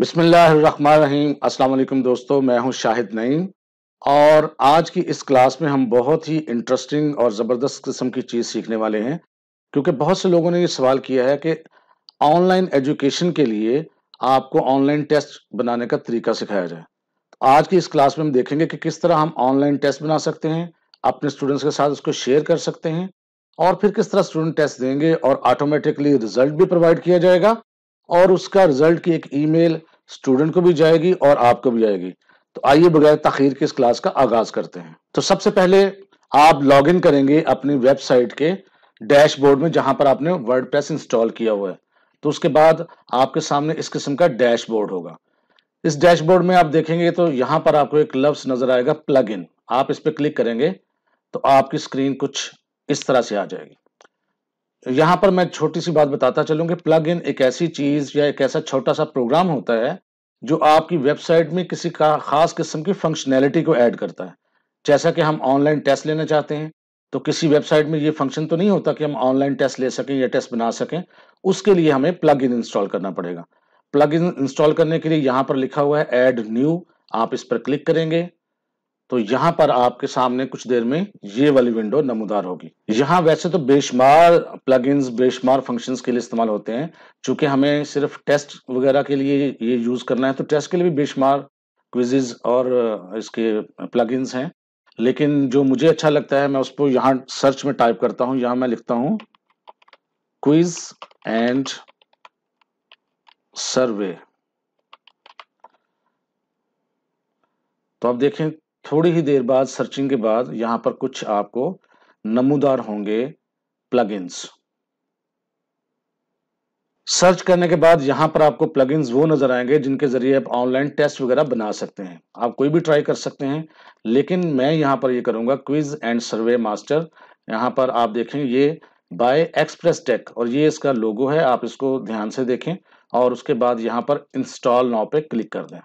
बिसमीम अस्सलाम दोस्तों मैं हूं शाहिद नईम और आज की इस क्लास में हम बहुत ही इंटरेस्टिंग और ज़बरदस्त किस्म की चीज़ सीखने वाले हैं क्योंकि बहुत से लोगों ने ये सवाल किया है कि ऑनलाइन एजुकेशन के लिए आपको ऑनलाइन टेस्ट बनाने का तरीका सिखाया जाए तो आज की इस क्लास में हम देखेंगे कि किस तरह हम ऑनलाइन टेस्ट बना सकते हैं अपने स्टूडेंट्स के साथ उसको शेयर कर सकते हैं और फिर किस तरह स्टूडेंट टेस्ट देंगे और ऑटोमेटिकली रिजल्ट भी प्रोवाइड किया जाएगा और उसका रिजल्ट की एक ईमेल स्टूडेंट को भी जाएगी और आपको भी जाएगी तो आइए बगैर तखीर के इस क्लास का आगाज करते हैं तो सबसे पहले आप लॉग इन करेंगे अपनी वेबसाइट के डैशबोर्ड में जहां पर आपने वर्ड इंस्टॉल किया हुआ है तो उसके बाद आपके सामने इस किस्म का डैशबोर्ड होगा इस डैशबोर्ड में आप देखेंगे तो यहाँ पर आपको एक लफ्स नजर आएगा प्लग इन आप इस पर क्लिक करेंगे तो आपकी स्क्रीन कुछ इस तरह से आ जाएगी यहाँ पर मैं छोटी सी बात बताता चलूँ कि प्लग इन एक ऐसी चीज या एक ऐसा छोटा सा प्रोग्राम होता है जो आपकी वेबसाइट में किसी का खास किस्म की फंक्शनैलिटी को ऐड करता है जैसा कि हम ऑनलाइन टेस्ट लेना चाहते हैं तो किसी वेबसाइट में ये फंक्शन तो नहीं होता कि हम ऑनलाइन टेस्ट ले सकें या टेस्ट बना सकें उसके लिए हमें प्लग इन इंस्टॉल करना पड़ेगा प्लग इन इंस्टॉल करने के लिए यहाँ पर लिखा हुआ है ऐड न्यू आप इस पर क्लिक करेंगे तो यहाँ पर आपके सामने कुछ देर में ये वाली विंडो नमोदार होगी यहाँ वैसे तो प्लग प्लगइन्स बेशमार फंक्शंस के लिए इस्तेमाल होते हैं चूंकि हमें सिर्फ टेस्ट वगैरह के लिए ये यूज करना है तो टेस्ट के लिए भी बेशुमार क्विजेज और इसके प्लगइन्स हैं लेकिन जो मुझे अच्छा लगता है मैं उसको यहाँ सर्च में टाइप करता हूँ यहाँ मैं लिखता हूँ क्विज एंड सर्वे तो आप देखें थोड़ी ही देर बाद सर्चिंग के बाद यहाँ पर कुछ आपको नमूदार होंगे प्लगइन्स सर्च करने के बाद यहाँ पर आपको प्लगइन्स वो नजर आएंगे जिनके जरिए आप ऑनलाइन टेस्ट वगैरह बना सकते हैं आप कोई भी ट्राई कर सकते हैं लेकिन मैं यहाँ पर ये यह क्विज एंड सर्वे मास्टर यहाँ पर आप देखें ये बाय एक्सप्रेस टेक और ये इसका लोगो है आप इसको ध्यान से देखें और उसके बाद यहाँ पर इंस्टॉल नाव पे क्लिक कर दें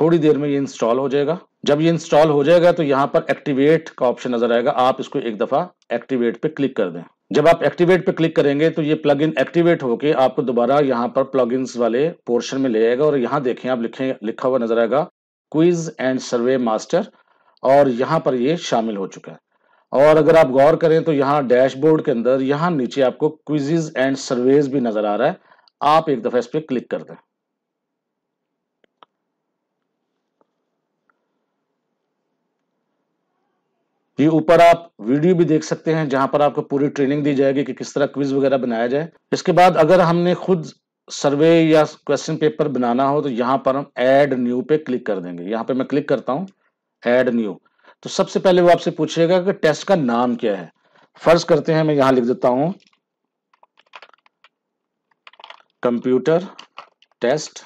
थोड़ी देर में ये इंस्टॉल हो जाएगा जब ये इंस्टॉल हो जाएगा तो यहाँ पर एक्टिवेट का ऑप्शन नजर आएगा आप इसको एक दफा एक्टिवेट पे क्लिक कर दें जब आप एक्टिवेट पे क्लिक करेंगे तो ये प्लग इन एक्टिवेट होकर आपको दोबारा यहाँ पर प्लग वाले पोर्शन में ले आएगा और यहाँ देखें आप लिखे लिखा हुआ नजर आएगा क्विज एंड सर्वे मास्टर और यहाँ पर ये शामिल हो चुका है और अगर आप गौर करें तो यहाँ डैशबोर्ड के अंदर यहाँ नीचे आपको क्विजेज एंड सर्वेज भी नजर आ रहा है आप एक दफा इस पर क्लिक कर दें ये ऊपर आप वीडियो भी देख सकते हैं जहां पर आपको पूरी ट्रेनिंग दी जाएगी कि किस तरह क्विज वगैरह बनाया जाए इसके बाद अगर हमने खुद सर्वे या क्वेश्चन पेपर बनाना हो तो यहाँ पर हम ऐड न्यू पे क्लिक कर देंगे यहाँ पे मैं क्लिक करता हूँ ऐड न्यू तो सबसे पहले वो आपसे पूछेगा कि टेस्ट का नाम क्या है फर्ज करते हैं मैं यहाँ लिख देता हूं कंप्यूटर टेस्ट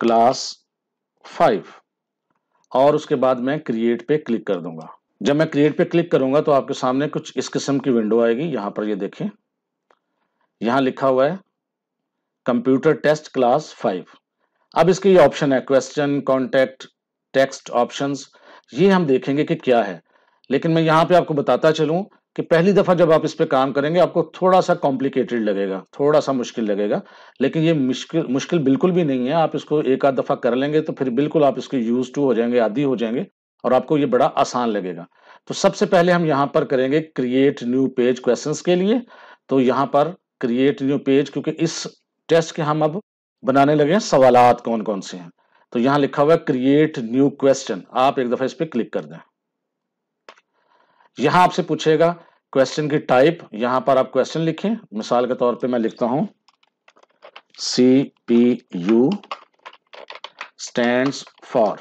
क्लास फाइव और उसके बाद मैं क्रिएट पे क्लिक कर दूंगा जब मैं क्रिएट पे क्लिक करूंगा तो आपके सामने कुछ इस किस्म की विंडो आएगी यहां पर ये यह देखें यहां लिखा हुआ है कंप्यूटर टेस्ट क्लास फाइव अब इसके ये ऑप्शन है क्वेश्चन कॉन्टेक्ट टेक्स्ट ऑप्शन ये हम देखेंगे कि क्या है लेकिन मैं यहां पे आपको बताता चलू कि पहली दफा जब आप इस पर काम करेंगे आपको थोड़ा सा कॉम्प्लिकेटेड लगेगा थोड़ा सा मुश्किल लगेगा लेकिन ये मुश्किल मुश्किल बिल्कुल भी नहीं है आप इसको एक आध दफा कर लेंगे तो फिर बिल्कुल आप इसके यूज टू हो जाएंगे आदि हो जाएंगे और आपको ये बड़ा आसान लगेगा तो सबसे पहले हम यहाँ पर करेंगे क्रिएट न्यू पेज क्वेश्चन के लिए तो यहाँ पर क्रिएट न्यू पेज क्योंकि इस टेस्ट के हम अब बनाने लगे हैं सवालत कौन कौन से हैं तो यहाँ लिखा हुआ है क्रिएट न्यू क्वेश्चन आप एक दफा इस पर क्लिक कर दें यहां आपसे पूछेगा क्वेश्चन की टाइप यहां पर आप क्वेश्चन लिखें मिसाल के तौर पे मैं लिखता हूं C P U stand for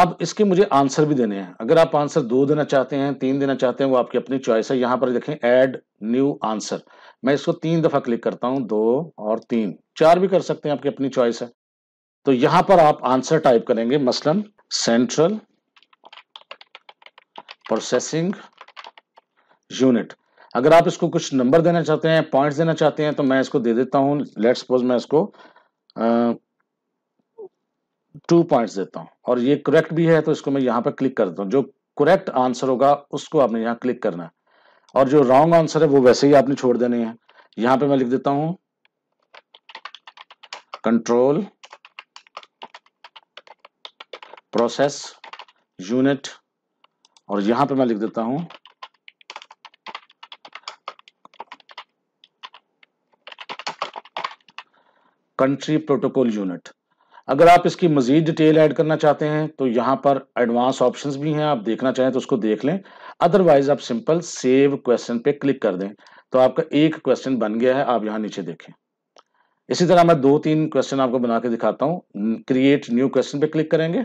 अब इसके मुझे आंसर भी देने हैं अगर आप आंसर दो देना चाहते हैं तीन देना चाहते हैं वो आपकी अपनी चॉइस है यहां पर देखें एड न्यू आंसर मैं इसको तीन दफा क्लिक करता हूं दो और तीन चार भी कर सकते हैं आपकी अपनी चॉइस है तो यहां पर आप आंसर टाइप करेंगे मसलन सेंट्रल प्रोसेसिंग यूनिट अगर आप इसको कुछ नंबर देना चाहते हैं पॉइंट्स देना चाहते हैं तो मैं इसको दे देता हूं लेट सपोज मैं इसको टू पॉइंट्स देता हूं और ये करेक्ट भी है तो इसको मैं यहां पर क्लिक कर देता जो करेक्ट आंसर होगा उसको आपने यहां क्लिक करना है और जो रॉन्ग आंसर है वो वैसे ही आपने छोड़ देने हैं यहां पे मैं लिख देता हूं कंट्रोल प्रोसेस यूनिट और यहां पे मैं लिख देता हूं कंट्री प्रोटोकॉल यूनिट अगर आप इसकी मजीद डिटेल ऐड करना चाहते हैं तो यहां पर एडवांस ऑप्शंस भी हैं आप देखना चाहें तो उसको देख लें अदरवाइज आप सिंपल सेव क्वेश्चन पे क्लिक कर दें तो आपका एक क्वेश्चन बन गया है आप यहां नीचे देखें इसी तरह मैं दो तीन क्वेश्चन आपको बना के दिखाता हूं क्रिएट न्यू क्वेश्चन पे क्लिक करेंगे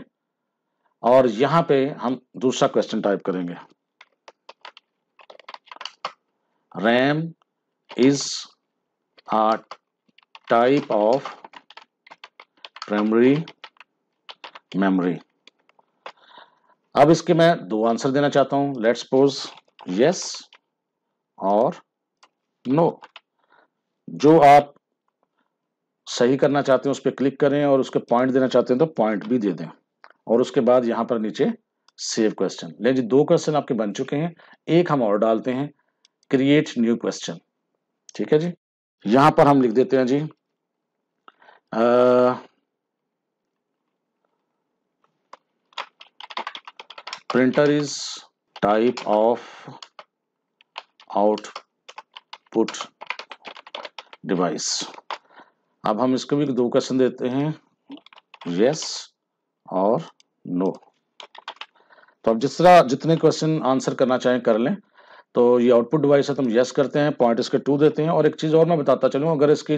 और यहां पे हम दूसरा क्वेश्चन टाइप करेंगे RAM is a type of primary memory अब इसके मैं दो आंसर देना चाहता हूं लेट्स सपोज यस और नो जो आप सही करना चाहते हैं उस पर क्लिक करें और उसके पॉइंट देना चाहते हैं तो पॉइंट भी दे दें और उसके बाद यहां पर नीचे सेव क्वेश्चन ले जी दो क्वेश्चन आपके बन चुके हैं एक हम और डालते हैं क्रिएट न्यू क्वेश्चन ठीक है जी यहां पर हम लिख देते हैं जी printer is type of output device अब हम इसको भी दो क्वेश्चन देते हैं यस और नो तो तो अब तरह जितने क्वेश्चन आंसर करना चाहें कर लें तो ये आउटपुट डिवाइस है तो हम यस करते हैं पॉइंट इसके टू देते हैं और एक चीज़ और मैं बताता चलूँ अगर इसकी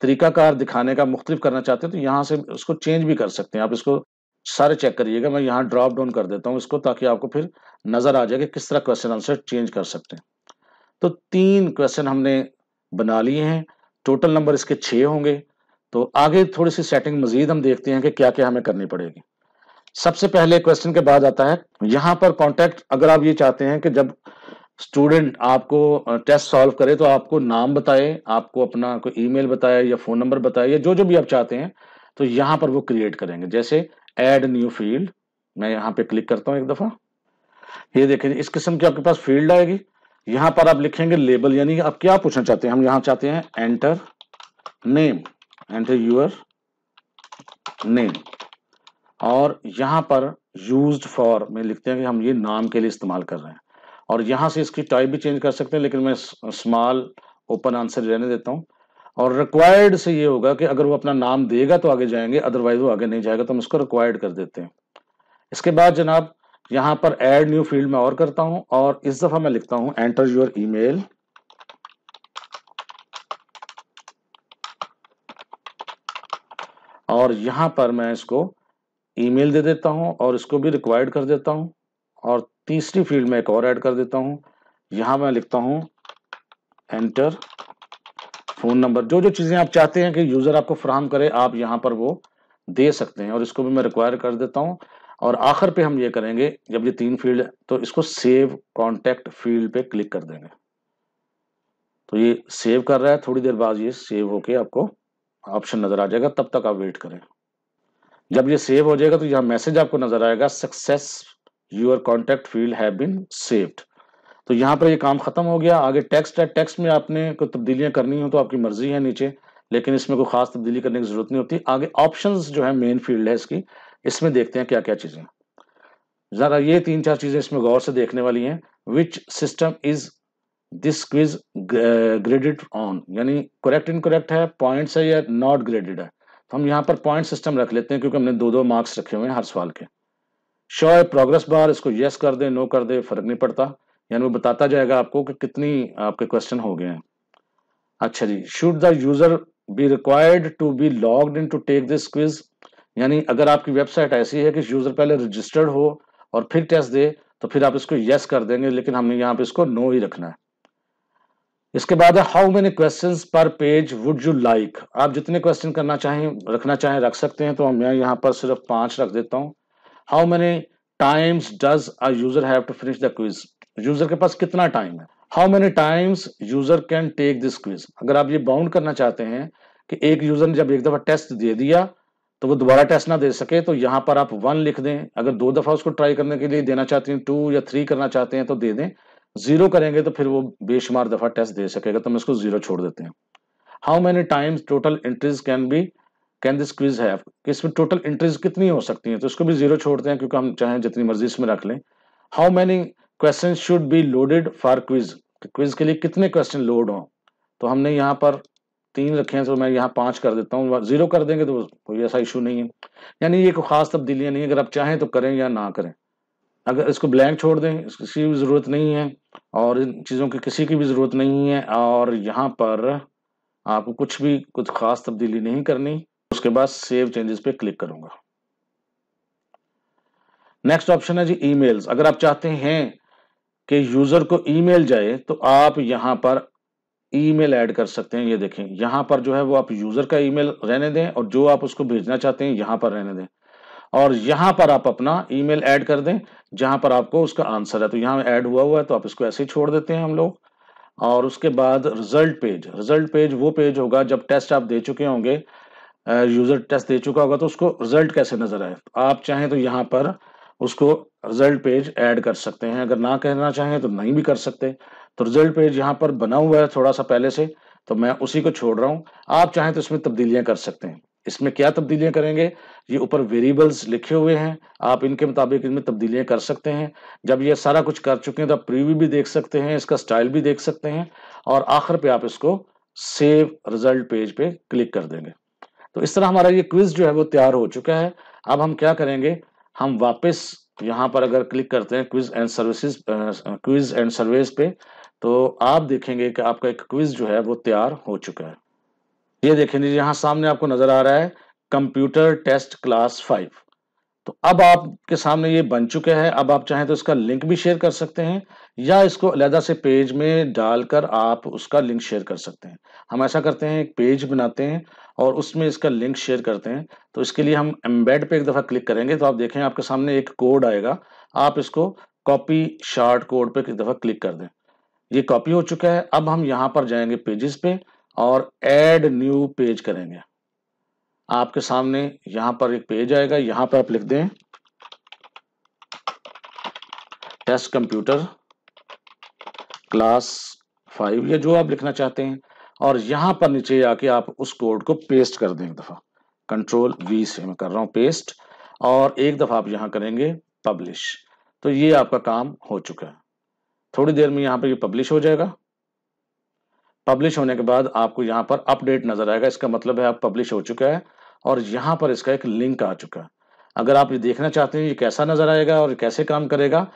तरीकाकार दिखाने का मुख्तलिफ करना चाहते हैं तो यहाँ से इसको चेंज भी कर सकते हैं आप इसको सारे चेक करिएगा मैं यहाँ ड्रॉप डाउन कर देता हूँ इसको ताकि आपको फिर नज़र आ जाए कि किस तरह क्वेश्चन आंसर चेंज कर सकते हैं तो तीन क्वेश्चन हमने बना लिए हैं टोटल नंबर इसके छः होंगे तो आगे थोड़ी सी सेटिंग मजीद हम देखते हैं कि क्या क्या हमें करनी पड़ेगी सबसे पहले क्वेश्चन के बाद आता है यहां पर कॉन्टेक्ट अगर आप ये चाहते हैं कि जब स्टूडेंट आपको टेस्ट सॉल्व करे तो आपको नाम बताए आपको अपना कोई ईमेल बताए या फोन नंबर बताए या जो जो भी आप चाहते हैं तो यहां पर वो क्रिएट करेंगे जैसे एड न्यू फील्ड मैं यहां पे क्लिक करता हूं एक दफ़ा ये देखें इस किस्म की आपके पास फील्ड आएगी यहां पर आप लिखेंगे लेबल यानी आप क्या पूछना चाहते हैं हम यहां चाहते हैं enter name enter your name और यहां पर यूज फॉर में लिखते हैं कि हम ये नाम के लिए इस्तेमाल कर रहे हैं और यहां से इसकी टाइप भी चेंज कर सकते हैं लेकिन मैं स्मॉल ओपन आंसर रहने देता हूँ और रिक्वायर्ड से ये होगा कि अगर वो अपना नाम देगा तो आगे जाएंगे अदरवाइज वो आगे नहीं जाएगा तो हम इसको रिक्वायर्ड कर देते हैं इसके बाद जनाब यहां पर एड न्यू फील्ड में और करता हूँ और इस दफ़ा मैं लिखता हूँ एंटर योर ईमेल और यहाँ पर मैं इसको ईमेल दे देता हूँ और इसको भी रिक्वायर्ड कर देता हूँ और तीसरी फील्ड में एक और ऐड कर देता हूँ यहाँ मैं लिखता हूँ एंटर फ़ोन नंबर जो जो चीज़ें आप चाहते हैं कि यूज़र आपको फ्राहम करे आप यहाँ पर वो दे सकते हैं और इसको भी मैं रिक्वायर कर देता हूँ और आखिर पे हम ये करेंगे जब ये तीन फील्ड तो इसको सेव कॉन्टेक्ट फील्ड पे क्लिक कर देंगे तो ये सेव कर रहा है थोड़ी देर बाद ये सेव होके आपको ऑप्शन नजर आ जाएगा तब तक आप वेट करें जब ये सेव हो जाएगा तो यहाँ मैसेज आपको नजर आएगा success your contact field have been saved तो यहाँ पर ये काम खत्म हो गया आगे टेक्स्ट है टेक्स्ट में आपने कोई तब्दीलियां करनी हो तो आपकी मर्जी है नीचे लेकिन इसमें कोई खास तब्दीली करने की जरूरत नहीं होती आगे ऑप्शन जो है मेन फील्ड है इसकी इसमें देखते हैं क्या क्या चीजें जरा ये तीन चार चीजें इसमें गौर से देखने वाली हैं which system is this quiz graded on यानी करेक्ट इनकरेक्ट है पॉइंट्स है या नॉट ग्रेडेड है तो हम यहाँ पर पॉइंट सिस्टम रख लेते हैं क्योंकि हमने दो दो मार्क्स रखे हुए हैं हर सवाल के शो ए प्रोग्रेस बार इसको येस कर दे नो कर दे फर्क नहीं पड़ता यानी वो बताता जाएगा आपको कि कितनी आपके क्वेश्चन हो गए हैं अच्छा जी should the user be required to be logged in to take this quiz यानी अगर आपकी वेबसाइट ऐसी है कि यूजर पहले रजिस्टर्ड हो और फिर टेस्ट दे तो फिर आप इसको यस कर देंगे लेकिन हमने यहाँ पे इसको नो ही रखना है इसके बाद है how many question per page would you like आप जितने क्वेश्चन करना चाहें रखना चाहें रख सकते हैं तो मैं यहाँ पर सिर्फ पांच रख देता हूँ how many times does a user have to finish the quiz user के पास कितना टाइम है how many times user can take this quiz अगर आप ये बाउंड करना चाहते हैं कि एक यूजर ने जब एक दफा टेस्ट दे दिया तो वो दोबारा टेस्ट ना दे सके तो यहाँ पर आप वन लिख दें अगर दो दफा उसको ट्राई करने के लिए देना चाहते हैं टू या थ्री करना चाहते हैं तो दे दें जीरो करेंगे तो फिर वो बेशुमार दफा टेस्ट दे सकेगा तो हम इसको जीरो छोड़ देते हैं how many times total entries can be can this quiz have इसमें टोटल एंट्रीज कितनी हो सकती हैं तो इसको भी जीरो छोड़ते हैं क्योंकि हम चाहें जितनी मर्जी इसमें रख लें how many question should be loaded for quiz quiz के लिए कितने क्वेश्चन लोड हों तो हमने यहाँ पर तीन रखे हैं तो मैं यहाँ पाँच कर देता हूँ जीरो कर देंगे तो कोई ऐसा इशू नहीं है यानी ये कोई खास तब्दीलियाँ नहीं है अगर आप चाहें तो करें या ना करें अगर इसको ब्लैंक छोड़ दें किसी भी ज़रूरत नहीं है और इन चीज़ों की किसी की भी ज़रूरत नहीं है और यहाँ पर आपको कुछ भी कुछ ख़ास तब्दीली नहीं करनी उसके बाद सेव चेंजेस पे क्लिक करूँगा नेक्स्ट ऑप्शन है जी ईमेल्स अगर आप चाहते हैं कि यूज़र को ईमेल जाए तो आप यहाँ पर ईमेल ऐड कर सकते हैं ये देखें यहाँ पर जो है वो आप यूज़र का ईमेल रहने दें और जो आप उसको भेजना चाहते हैं यहाँ पर रहने दें और यहां पर आप अपना ईमेल ऐड कर दें जहां पर आपको उसका आंसर है तो यहाँ ऐड हुआ हुआ है तो आप इसको ऐसे ही छोड़ देते हैं हम लोग और उसके बाद रिजल्ट पेज रिजल्ट पेज वो पेज होगा जब टेस्ट आप दे चुके होंगे यूजर टेस्ट दे चुका होगा तो उसको रिजल्ट कैसे नजर आए तो आप चाहें तो यहाँ पर उसको रिजल्ट पेज ऐड कर सकते हैं अगर ना कहना चाहें तो नहीं भी कर सकते तो रिजल्ट पेज यहाँ पर बना हुआ है थोड़ा सा पहले से तो मैं उसी को छोड़ रहा हूँ आप चाहें तो इसमें तब्दीलियां कर सकते हैं इसमें क्या तब्दीलियां करेंगे ये ऊपर वेरिएबल्स लिखे हुए हैं आप इनके मुताबिक इनमें तब्दीलियां कर सकते हैं जब ये सारा कुछ कर चुके हैं तो आप प्रीव्यू भी देख सकते हैं इसका स्टाइल भी देख सकते हैं और आखिर पे आप इसको सेव रिजल्ट पेज पे क्लिक कर देंगे तो इस तरह हमारा ये क्विज जो है वो तैयार हो चुका है अब हम क्या करेंगे हम वापस यहाँ पर अगर क्लिक करते हैं quiz and services quiz and service पे तो आप देखेंगे कि आपका एक क्विज जो है वो तैयार हो चुका है ये देखें जी यहाँ सामने आपको नजर आ रहा है कंप्यूटर टेस्ट क्लास फाइव तो अब आपके सामने ये बन चुके हैं अब आप चाहें तो इसका लिंक भी शेयर कर सकते हैं या इसको अलहदा से पेज में डालकर आप उसका लिंक शेयर कर सकते हैं हम ऐसा करते हैं एक पेज बनाते हैं और उसमें इसका लिंक शेयर करते हैं तो इसके लिए हम एम्बेड पे एक दफ़ा क्लिक करेंगे तो आप देखें आपके सामने एक कोड आएगा आप इसको कॉपी शार्ट कोड पे एक दफ़ा क्लिक कर दें ये कॉपी हो चुका है अब हम यहाँ पर जाएंगे पेजेस पे और एड न्यू पेज करेंगे आपके सामने यहां पर एक पेज आएगा यहां पर आप लिख दें टेस्ट कंप्यूटर क्लास फाइव या जो आप लिखना चाहते हैं और यहां पर नीचे आके आप उस कोड को पेस्ट कर दें एक दफा कंट्रोल वी से मैं कर रहा हूं पेस्ट और एक दफा आप यहां करेंगे पब्लिश तो ये आपका काम हो चुका है थोड़ी देर में यहां पर ये पब्लिश हो जाएगा पब्लिश होने के बाद आपको यहाँ पर अपडेट नजर आएगा इसका मतलब है आप पब्लिश हो चुका है और यहाँ पर इसका एक लिंक आ चुका है अगर आप ये देखना चाहते हैं ये कैसा नजर आएगा और कैसे काम करेगा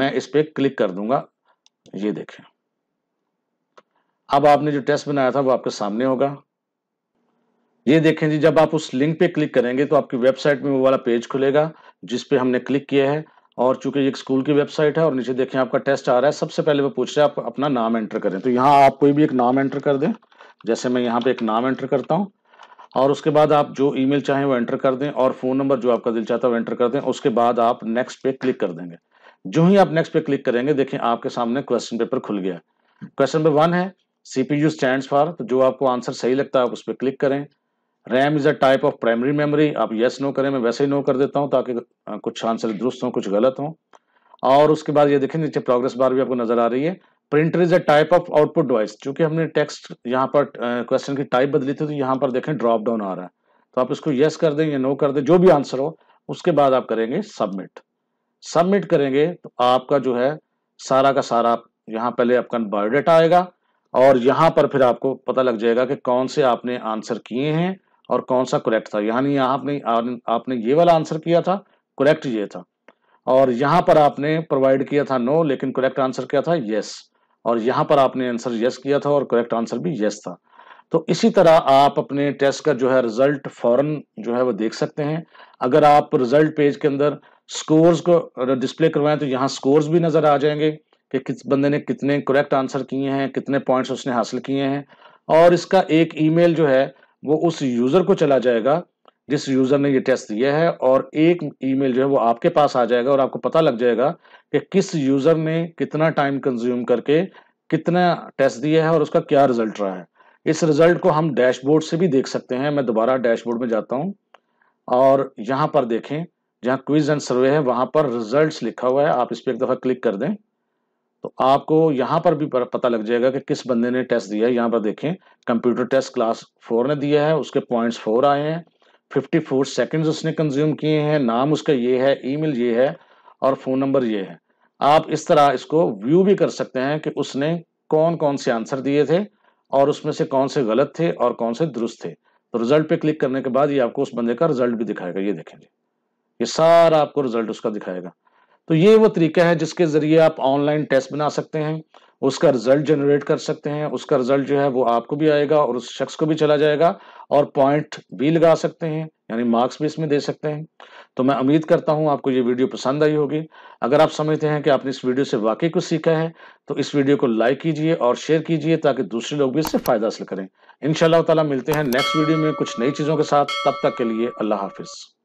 मैं इस पर क्लिक कर दूंगा ये देखें अब आपने जो टेस्ट बनाया था वो आपके सामने होगा ये देखें जी जब आप उस लिंक पे क्लिक करेंगे तो आपकी वेबसाइट में वो वाला पेज खुलेगा जिसपे हमने क्लिक किया है और चूंकि एक स्कूल की वेबसाइट है और नीचे देखें आपका टेस्ट आ रहा है सबसे पहले वो पूछ रहे हैं आप अपना नाम एंटर करें तो यहाँ आप कोई भी एक नाम एंटर कर दें जैसे मैं यहाँ पे एक नाम एंटर करता हूँ और उसके बाद आप जो ईमेल चाहें वो एंटर कर दें और फ़ोन नंबर जो आपका दिल चाहता है वो एंटर कर दें उसके बाद आप नेक्स्ट पे क्लिक कर देंगे जो ही आप नेक्स्ट पे क्लिक करेंगे देखें आपके सामने क्वेश्चन पेपर खुल गया क्वेश्चन नंबर वन है सीपीयू स्टैंड फॉर तो जो आपको आंसर सही लगता है आप उस पर क्लिक करें RAM is a type of primary memory आप यस नो करें मैं वैसे ही नो कर देता हूँ ताकि कुछ आंसर दुरुस्त हों कुछ गलत हो और उसके बाद ये देखें नीचे प्रोग्रेस बार भी आपको नजर आ रही है printer is a type of output device चूंकि हमने टेक्स्ट यहाँ पर क्वेश्चन की टाइप बदली थी तो यहाँ पर देखें ड्रॉप डाउन आ रहा है तो आप इसको यस कर दें या नो कर दें जो भी आंसर हो उसके बाद आप करेंगे सबमिट सबमिट करेंगे तो आपका जो है सारा का सारा यहाँ पहले आपका बायोडाटा आएगा और यहाँ पर फिर आपको पता लग जाएगा कि कौन से आपने आंसर किए हैं और कौन सा करेक्ट था यानी यहाँ आपने आपने ये वाला आंसर किया था करेक्ट ये था और यहाँ पर आपने प्रोवाइड किया था नो लेकिन करेक्ट आंसर क्या था यस और यहाँ पर आपने आंसर यस किया था और करेक्ट आंसर भी यस था तो इसी तरह आप अपने टेस्ट का जो है रिजल्ट फॉरन जो है वो देख सकते हैं अगर आप रिजल्ट पेज के अंदर स्कोर्स को डिस्प्ले करवाएं तो यहाँ स्कोर्स भी नज़र आ जाएंगे कि किस बंदे ने कितने करेक्ट आंसर किए हैं कितने पॉइंट्स उसने हासिल किए हैं और इसका एक ईमेल जो है वो उस यूजर को चला जाएगा जिस यूजर ने ये टेस्ट दिया है और एक ईमेल जो है वो आपके पास आ जाएगा और आपको पता लग जाएगा कि किस यूजर ने कितना टाइम कंज्यूम करके कितना टेस्ट दिया है और उसका क्या रिजल्ट रहा है इस रिजल्ट को हम डैशबोर्ड से भी देख सकते हैं मैं दोबारा डैशबोर्ड में जाता हूँ और यहाँ पर देखें जहाँ क्विज एंड सर्वे है वहाँ पर रिजल्ट लिखा हुआ है आप इस पर एक दफ़ा क्लिक कर दें तो आपको यहाँ पर भी पता लग जाएगा कि किस बंदे ने टेस्ट दिया है यहाँ पर देखें कंप्यूटर टेस्ट क्लास फोर ने दिया है उसके पॉइंट्स फोर आए हैं फिफ्टी फोर सेकेंड्स उसने कंज्यूम किए हैं नाम उसका ये है ईमेल ये है और फ़ोन नंबर ये है आप इस तरह इसको व्यू भी कर सकते हैं कि उसने कौन कौन से आंसर दिए थे और उसमें से कौन से गलत थे और कौन से दुरुस्त थे तो रिजल्ट पे क्लिक करने के बाद ये आपको उस बंदे का रिजल्ट भी दिखाएगा ये देखेंगे ये सारा आपको रिजल्ट उसका दिखाएगा तो ये वो तरीका है जिसके जरिए आप ऑनलाइन टेस्ट बना सकते हैं उसका रिजल्ट जनरेट कर सकते हैं उसका रिजल्ट जो है वो आपको भी आएगा और उस शख्स को भी चला जाएगा और पॉइंट भी लगा सकते हैं यानी मार्क्स भी इसमें दे सकते हैं तो मैं उम्मीद करता हूं आपको ये वीडियो पसंद आई होगी अगर आप समझते हैं कि आपने इस वीडियो से वाकई कुछ सीखा है तो इस वीडियो को लाइक कीजिए और शेयर कीजिए ताकि दूसरे लोग भी इससे फ़ायदा हासिल करें इनशाला ताला मिलते हैं नेक्स्ट वीडियो में कुछ नई चीज़ों के साथ तब तक के लिए अल्लाह हाफिज़